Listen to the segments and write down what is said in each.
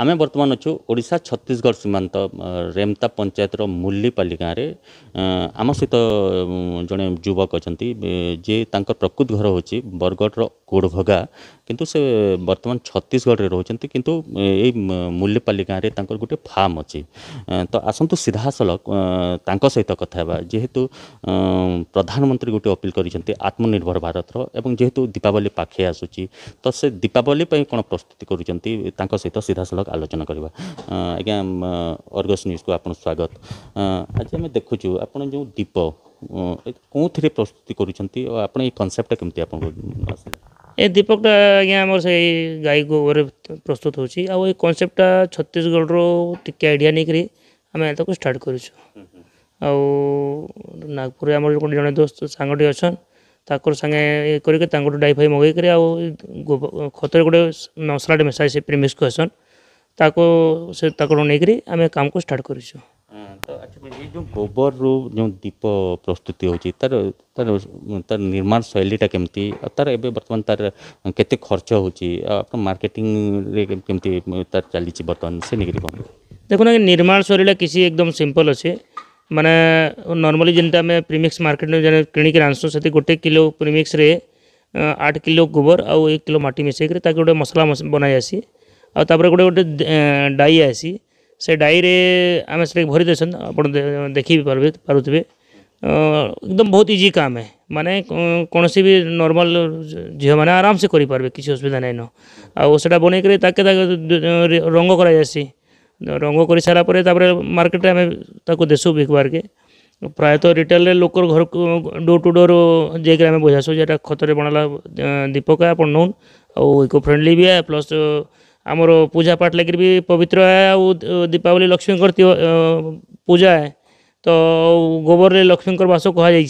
आमे बर्तमान अचु ओडा छत्तिसगढ सीमान्त रेम्ता पञ्चायत र मुल्ली पाँच आमसित जन जुवक अहिले जे तांकर प्रकृत घर हौँछ बरगड କୋଡ଼ଭଗା କିନ୍ତୁ ସେ ବର୍ତ୍ତମାନ ଛତିଶଗଡ଼ରେ ରହୁଛନ୍ତି କିନ୍ତୁ ଏଇ ମୁଲିପାଲି ଗାଁରେ ତାଙ୍କର ଗୋଟେ ଫାର୍ମ ଅଛି ତ ଆସନ୍ତୁ ସିଧାସଳଖ ତାଙ୍କ ସହିତ କଥା ହେବା ଯେହେତୁ ପ୍ରଧାନମନ୍ତ୍ରୀ ଗୋଟେ ଅପିଲ୍ କରିଛନ୍ତି ଆତ୍ମନିର୍ଭର ଭାରତର ଏବଂ ଯେହେତୁ ଦୀପାବଳି ପାଖେଇ ଆସୁଛି ତ ସେ ଦୀପାବଳି ପାଇଁ କ'ଣ ପ୍ରସ୍ତୁତି କରୁଛନ୍ତି ତାଙ୍କ ସହିତ ସିଧାସଳଖ ଆଲୋଚନା କରିବା ଆଜ୍ଞା ଅର୍ଗସ୍ ନ୍ୟୁଜ୍କୁ ଆପଣ ସ୍ୱାଗତ ଆଜି ଆମେ ଦେଖୁଛୁ ଆପଣ ଯେଉଁ ଦୀପ କେଉଁଥିରେ ପ୍ରସ୍ତୁତି କରୁଛନ୍ତି ଆଉ ଆପଣ ଏଇ କନସେପ୍ଟଟା କେମିତି ଆପଣଙ୍କୁ ଆସିଲା ଏ ଦୀପକଟା ଆଜ୍ଞା ଆମର ସେଇ ଗାଈ ଗୋବରରେ ପ୍ରସ୍ତୁତ ହେଉଛି ଆଉ ଏଇ କନସେପ୍ଟଟା ଛତିଶଗଡ଼ରୁ ଟିକେ ଆଇଡ଼ିଆ ନେଇକରି ଆମେ ତାକୁ ଷ୍ଟାର୍ଟ କରିଛୁ ଆଉ ନାଗପୁରରେ ଆମର ଗୋଟେ ଜଣେ ଦୋସ୍ତ ସାଙ୍ଗଟି ଅଛନ୍ ତାଙ୍କର ସାଙ୍ଗେ ଇଏ କରିକି ତାଙ୍କଠୁ ଡାଇଫାଇ ମଗେଇକରି ଆଉ ଖତରେ ଗୋଟେ ମସଲାଟେ ମିଶାଏ ସେ ପ୍ରିମିକ୍ସ କହେସନ୍ ତାକୁ ସେ ତାଙ୍କଠୁ ନେଇକରି ଆମେ କାମକୁ ଷ୍ଟାର୍ଟ କରିଛୁ ତ ଆଚ୍ଛା ଏ ଯେଉଁ ଗୋବରରୁ ଯେଉଁ ଦୀପ ପ୍ରସ୍ତୁତି ହେଉଛି ତା'ର ତା'ର ତା'ର ନିର୍ମାଣ ଶୈଳୀଟା କେମିତି ଆଉ ତା'ର ଏବେ ବର୍ତ୍ତମାନ ତା'ର କେତେ ଖର୍ଚ୍ଚ ହେଉଛି ଆଉ ଆପଣ ମାର୍କେଟିଂରେ କେମିତି ତା'ର ଚାଲିଛି ବର୍ତ୍ତମାନ ସେ ନେଇକିରି କ'ଣ ଦେଖୁନ୍ ଆଜ୍ଞା ନିର୍ମାଣ ଶୈଳୀଟା କିଛି ଏକଦମ୍ ସିମ୍ପଲ୍ ଅଛି ମାନେ ନର୍ମାଲି ଯେନ୍ଟା ଆମେ ପ୍ରିମିକ୍ସ ମାର୍କେଟ୍ରୁ ଯେନ୍ କିଣିକି ଆଣସୁଁ ସେଠି ଗୋଟେ କିଲୋ ପ୍ରିମିକ୍ସରେ ଆଠ କିଲୋ ଗୋବର ଆଉ ଏକ କିଲୋ ମାଟି ମିଶାଇକରି ତାକୁ ଗୋଟେ ମସଲା ବନାଇ ଆସି ଆଉ ତାପରେ ଗୋଟେ ଗୋଟେ ଡାଇ ଆସି से डायरी आम से भरी देस आप देख पारे एकदम बहुत इजी काम है माने कौन सी भी नॉर्मल झील मैंने आराम से करें किसी असुविधा नहीं ना बन कर रंग कर रंग कर सारापर तर मार्केट आम देसु बिकवार के प्रायत तो रिटेल लोक घर डोर टू डोर जाइए बुझासू जो खतरे बनाला दीपक आप नौन आउ इको फ्रेंडली भी है प्लस आमर पूजा पाठ लगे भी पवित्र है आ दीपावली लक्ष्मी पूजा है तो गोबर लक्ष्मी बास कह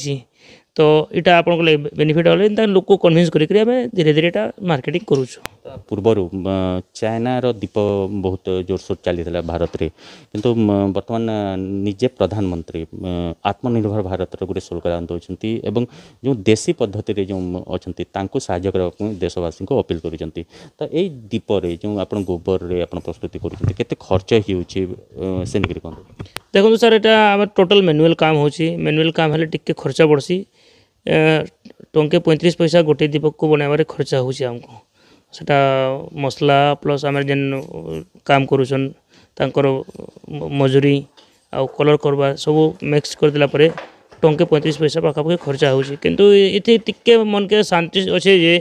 তো এটা আপনার লাগে বেনিফিট হলে তা লোক কনভিন্স করি আমি ধীরে ধীরে এটা মার্কেটিং করুছু পূর্বর চাইনার দ্বীপ বহুত জোরসোর চালি ভারতরে কিন্তু বর্তমান নিজে প্রধানমন্ত্রী আত্মনির্ভর ভারতর গোটে স্লোগান দেছেন এবং যে দেশী পদ্ধতির যে অনেক তাঁকু সাহায্য করা দেশবাসী অপিল করছেন তো এই দ্বীপরে যে আপনার গোবরের আপনার প্রস্তুতি করছেন কেতে খরচ হচ্ছে সে নিকরি কুহ देखो सर यहाँ आम टोटल मेनुआल काम हो मेनुआल काम है टी खर्च बढ़सी टे पैंतीस पैसा गोटे दीपक को बनवर खर्चा होमको सेटा मसला प्लस आम जेन काम कर मजूरी आ कलर करवा सब मिक्स कर देला टे पैंतीस पैसा पाखापाखि खर्चा होती इतने मन के शांति अच्छे जे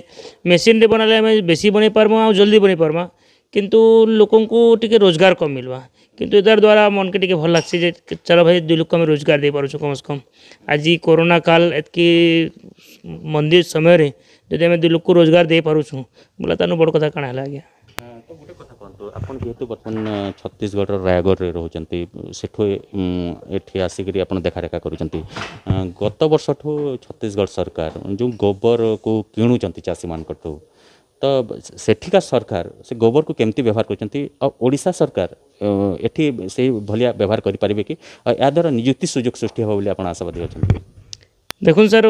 मेसीन बनाले आम बेस बन पार्मा आ जल्दी बनई पार्मा कितु लोक रोजगार कम मिलवा କିନ୍ତୁ ଏଦାର ଦ୍ୱାରା ମନକେ ଟିକେ ଭଲ ଲାଗ୍ସି ଯେ ଚାଲ ଭାଇ ଦୁଇ ଲୋକ ଆମେ ରୋଜଗାର ଦେଇପାରୁଛୁ କମ୍ସେ କମ୍ ଆଜି କରୋନା କାଲ ଏତ୍କି ମନ୍ଦି ସମୟରେ ଯଦି ଆମେ ଦୁଇ ଲୋକକୁ ରୋଜଗାର ଦେଇପାରୁଛୁ ବୋଲେ ତାନୁ ବଡ଼ କଥା କାଣା ହେଲା ଆଜ୍ଞା ଗୋଟେ କଥା କୁହନ୍ତୁ ଆପଣ ଯେହେତୁ ବର୍ତ୍ତମାନ ଛତିଶଗଡ଼ର ରାୟଗଡ଼ରେ ରହୁଛନ୍ତି ସେଠୁ ଏଠି ଆସିକରି ଆପଣ ଦେଖାରେଖା କରୁଛନ୍ତି ଗତ ବର୍ଷଠୁ ଛତିଶଗଡ଼ ସରକାର ଯେଉଁ ଗୋବରକୁ କିଣୁଛନ୍ତି ଚାଷୀମାନଙ୍କଠୁ ତ ସେଠିକା ସରକାର ସେ ଗୋବରକୁ କେମିତି ବ୍ୟବହାର କରୁଛନ୍ତି ଆଉ ଓଡ଼ିଶା ସରକାର ଏଠି ସେଇ ଭଳିଆ ବ୍ୟବହାର କରିପାରିବେ କି ଆଉ ଏହାଦ୍ୱାରା ନିଯୁକ୍ତି ସୁଯୋଗ ସୃଷ୍ଟି ହେବ ବୋଲି ଆପଣ ଆଶାବାଦୀ ଅଛନ୍ତି ଦେଖନ୍ତୁ ସାର୍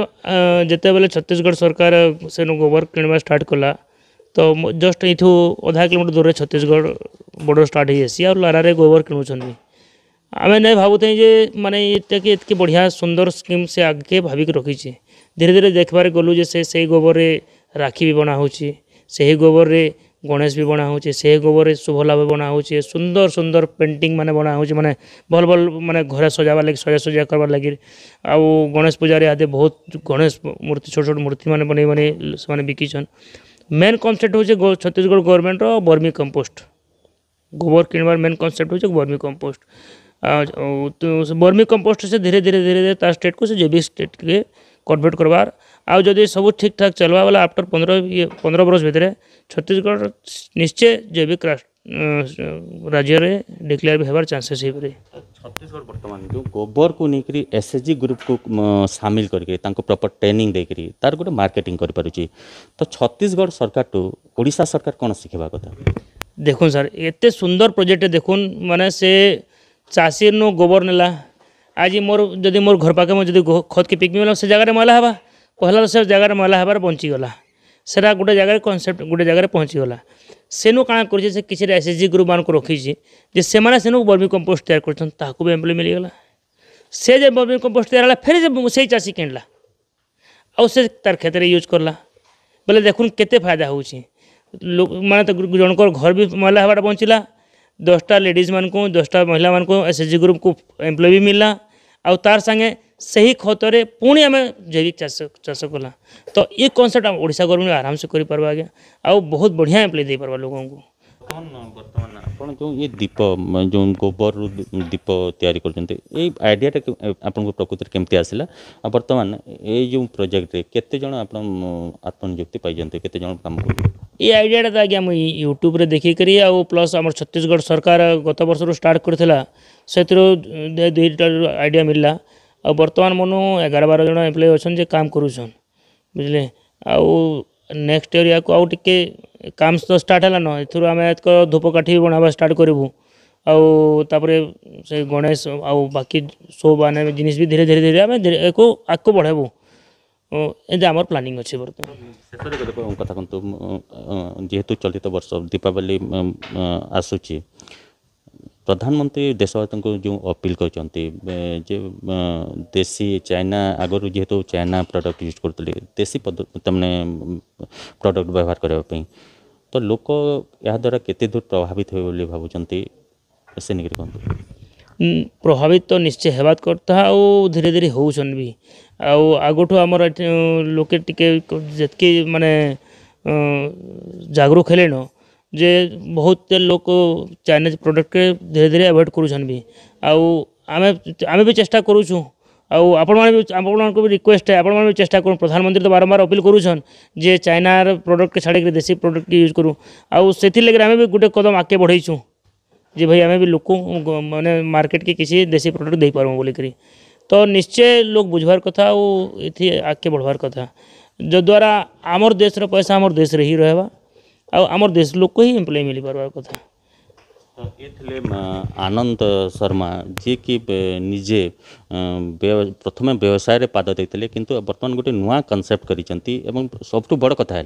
ଯେତେବେଳେ ଛତିଶଗଡ଼ ସରକାର ସେନୁ ଗୋବର କିଣିବା ଷ୍ଟାର୍ଟ କଲା ତ ଜଷ୍ଟ ଏଇଠୁ ଅଧା କିଲୋମିଟର ଦୂରରେ ଛତିଶଗଡ଼ ବର୍ଡ଼ର ଷ୍ଟାର୍ଟ ହେଇଯାଇଛି ଆଉ ଲାରାରେ ଗୋବର କିଣୁଛନ୍ତି ଆମେ ନାଇଁ ଭାବୁଥାଇ ଯେ ମାନେ ଏଟାକି ଏତିକି ବଢ଼ିଆ ସୁନ୍ଦର ସ୍କିମ୍ ସେ ଆଗକେ ଭାବିକି ରଖିଛି ଧୀରେ ଧୀରେ ଦେଖିବାରେ ଗଲୁ ଯେ ସେ ସେଇ ଗୋବରରେ ରାକ୍ଷୀ ବି ବନା ହେଉଛି ସେହି ଗୋବରରେ ଗଣେଶ ବି ବନା ହେଉଛେ ସେହି ଗୋବରରେ ଶୁଭଲାଭ ବନା ହେଉଛେ ସୁନ୍ଦର ସୁନ୍ଦର ପେଣ୍ଟିଂ ମାନେ ବନା ହେଉଛେ ମାନେ ଭଲ୍ ଭଲ୍ ମାନେ ଘରେ ସଜାବାର୍ ଲାଗି ସଜାସଜା କରବାର୍ ଲାଗି ଆଉ ଗଣେଶ ପୂଜାରେ ଇହାଦେ ବହୁତ ଗଣେଶ ମୂର୍ତ୍ତି ଛୋଟ ଛୋଟ ମୂର୍ତ୍ତିମାନେ ବନେଇ ବନେଇ ସେମାନେ ବିକିଛନ୍ ମେନ୍ କନସେପ୍ଟ ହେଉଛେ ଛତିଶଗଡ଼ ଗଭର୍ଣ୍ଣମେଣ୍ଟର ବର୍ମି କମ୍ପୋଷ୍ଟ ଗୋବର କିଣିବାର ମେନ୍ କନସେପ୍ଟ ହେଉଛେ ବର୍ମି କମ୍ପୋଷ୍ଟ ବର୍ମି କମ୍ପୋଷ୍ଟ ସେ ଧୀରେ ଧୀରେ ଧୀରେ ଧୀରେ ତା ଷ୍ଟେଟ୍କୁ ସେ ଜୈବିକ ଷ୍ଟେଟ୍କେ କନଭର୍ଟ କରବାର୍ ଆଉ ଯଦି ସବୁ ଠିକ୍ଠାକ୍ ଚଲ୍ବା ବେଲେ ଆଫ୍ଟର୍ ପନ୍ଦର ଇଏ ପନ୍ଦର ବର୍ଷ ଭିତରେ ଛତିଶଗଡ଼ ନିଶ୍ଚୟ ଜୈବିକ ରାଜ୍ୟରେ ଡିକ୍ଲେୟାର ବି ହେବାର ଚାନ୍ସେସ୍ ହେଇପାରେ ଛତିଶଗଡ଼ ବର୍ତ୍ତମାନ ଯେଉଁ ଗୋବରକୁ ନେଇକରି ଏସ୍ ଏଚ୍ ଜି ଗ୍ରୁପ୍କୁ ସାମିଲ କରିକି ତାଙ୍କୁ ପ୍ରପର୍ ଟ୍ରେନିଂ ଦେଇକରି ତାର ଗୋଟେ ମାର୍କେଟିଂ କରିପାରୁଛି ତ ଛତିଶଗଡ଼ ସରକାରଠୁ ଓଡ଼ିଶା ସରକାର କ'ଣ ଶିଖିବା କଥା ଦେଖୁନ୍ ସାର୍ ଏତେ ସୁନ୍ଦର ପ୍ରୋଜେକ୍ଟ ଦେଖୁନ୍ ମାନେ ସେ ଚାଷୀନୁ ଗୋବର ନେଲା ଆଜି ମୋର ଯଦି ମୋର ଘର ପାଖେ ମୁଁ ଯଦି ଖତକେ ପିକ୍ମି ବେଲେ ସେ ଜାଗାରେ ମଇଲା ହେବା ପହଲା ସେ ଜାଗାରେ ମଇଲା ହେବାର ବଞ୍ଚିଗଲା ସେଟା ଗୋଟେ ଜାଗାରେ କନସେପ୍ଟ ଗୋଟେ ଜାଗାରେ ପହଞ୍ଚିଗଲା ସେନୁ କାଣା କରିଛେ ସେ କିଛିଟା ଏସ୍ ଏଚ୍ ଜି ଗ୍ରୁପ୍ମାନଙ୍କୁ ରଖିଛି ଯେ ସେମାନେ ସେନୁ ବର୍ମି କମ୍ପୋଷ୍ଟ ତିଆରି କରୁଛନ୍ତି ତାହାକୁ ବି ଏମ୍ପ୍ଲୟ ମିଳିଗଲା ସେ ଯେ ବର୍ମି କମ୍ପୋଷ୍ଟ ତିଆରି ହେଲା ଫେର୍ ସେଇ ଚାଷୀ କିଣିଲା ଆଉ ସେ ତାର କ୍ଷେତରେ ୟୁଜ୍ କଲା ବୋଲେ ଦେଖୁନ୍ କେତେ ଫାଇଦା ହେଉଛି ଲୋକମାନେ ତ ଜଣଙ୍କର ଘର ବି ମଇଲା ହେବାଟା ବଞ୍ଚିଲା दसटा लेडिज मान दसटा महिला मान एस एच जी ग्रुप को एम्प्लय भी मिलला आउ तार सांगे से ही खत पुणी आम जैविक चाष चाष कला तो ये कनसेप्ट ओडा गवर्नमेंट आराम से करा आज्ञा आउ बहुत बढ़िया एम्प्लय दे पार्बा लोक ये दीप जो गोबर रु दीप या आईडिया आप प्रकृति केमती आसला बर्तमान ये जो प्रोजेक्ट केतेज आप आत्मनिजुक्ति पाई केतेज ये आईडिया तो आज मुझे यूट्यूब देखकर आ प्लस आम छत्तीशगढ़ सरकार गत बर्ष रु स्टार्ट कर से आईडिया मिलला आ बर्तमान मनु एगार बार जन एम्प्लय अच्छे काम कर बुझे आ ନେକ୍ସଟ ଇୟର୍ ୟାକୁ ଆଉ ଟିକେ କାମ ତ ଷ୍ଟାର୍ଟ ହେଲାନ ଏଥିରୁ ଆମେ ଏକ ଧୂପକାଠି ବନାଇବା ଷ୍ଟାର୍ଟ କରିବୁ ଆଉ ତାପରେ ସେ ଗଣେଶ ଆଉ ବାକି ସବୁ ମାନେ ଜିନିଷ ବି ଧୀରେ ଧୀରେ ଧୀରେ ଆମେ ୟାକୁ ଆଗକୁ ବଢ଼ାଇବୁ ଏମିତି ଆମର ପ୍ଲାନିଂ ଅଛି ବର୍ତ୍ତମାନ ଶେଷରେ ଗୋଟେ କଥା କୁହନ୍ତୁ ଯେହେତୁ ଚଳିତ ବର୍ଷ ଦୀପାବଳି ଆସୁଛି प्रधानमंत्री देशवास को जो अपिल कर देशी चाइना आगर जेहेतु चाइना प्रडक्ट यूज करते देशी तमें प्रडक्ट व्यवहार करने तो लोक यहाँ केत दूर प्रभावित हो भावते कहते प्रभावित तो निश्चय होगा कथ धीरे धीरे हो आगठ आम लोके जी मानने जगरूक है ଯେ ବହୁତ ଲୋକ ଚାଇନିଜ୍ ପ୍ରଡ଼କ୍ଟକେ ଧୀରେ ଧୀରେ ଆଭଏଡ଼୍ କରୁଛନ୍ ବି ଆଉ ଆମେ ଆମେ ବି ଚେଷ୍ଟା କରୁଛୁ ଆଉ ଆପଣମାନେ ବି ଆପଣମାନଙ୍କୁ ବି ରିକ୍ୱେଷ୍ଟ ହେ ଆପଣମାନେ ବି ଚେଷ୍ଟା କରୁନ୍ ପ୍ରଧାନମନ୍ତ୍ରୀ ତ ବାରମ୍ବାର ଅପିଲ୍ କରୁଛନ୍ ଯେ ଚାଇନାର ପ୍ରଡ଼କ୍ଟକେ ଛାଡ଼ିକିରି ଦେଶୀ ପ୍ରଡ଼କ୍ଟକେ ୟୁଜ୍ କରୁ ଆଉ ସେଥିର୍ଲାଗି ଆମେ ବି ଗୋଟେ କଦମ ଆଗକେ ବଢ଼େଇଛୁ ଯେ ଭାଇ ଆମେ ବି ଲୋକ ମାନେ ମାର୍କେଟ୍କେ କିଛି ଦେଶୀ ପ୍ରଡ଼କ୍ଟ ଦେଇପାରମୁ ବୋଲିକରି ତ ନିଶ୍ଚୟ ଲୋକ ବୁଝବାର୍ କଥା ଆଉ ଏଥି ଆଗକେ ବଢ଼ବାର୍ କଥା ଯଦ୍ୱାରା ଆମର ଦେଶର ପଇସା ଆମର ଦେଶରେ ହିଁ ରହିବା ଆଉ ଆମର ଦେଶ ଲୋକକୁ ହିଁ ଏମ୍ପ୍ଲୟ ମିଳିପାରିବାର କଥା ଏଥିରେ ଆନନ୍ଦ ଶର୍ମା ଯିଏକି ନିଜେ प्रथम व्यवसाय पाद देते कि बर्तमान गोटे नुआ कनसेप्ट कर सबुठ बड़ कथा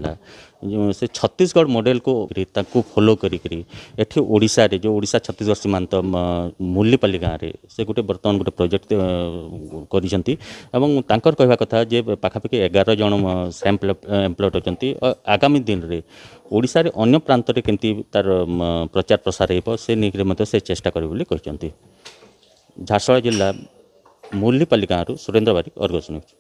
से छत्तीशगढ़ मडेल को फॉलो करशार जो ओडा छत्तीशगढ़ सीमांत मूल्यपाली गाँव में से गोटे बर्तमान गोटे प्रोजेक्ट करता जे पखापाखि एगार जन एम्प्लयड अच्छा आगामी दिन में ओडार अगर प्रांत तार प्रचार प्रसार हो चेषा कर झारसुड़ा जिला मूल्य पालिकाहरू सुरेन्द्रबारी अर्घ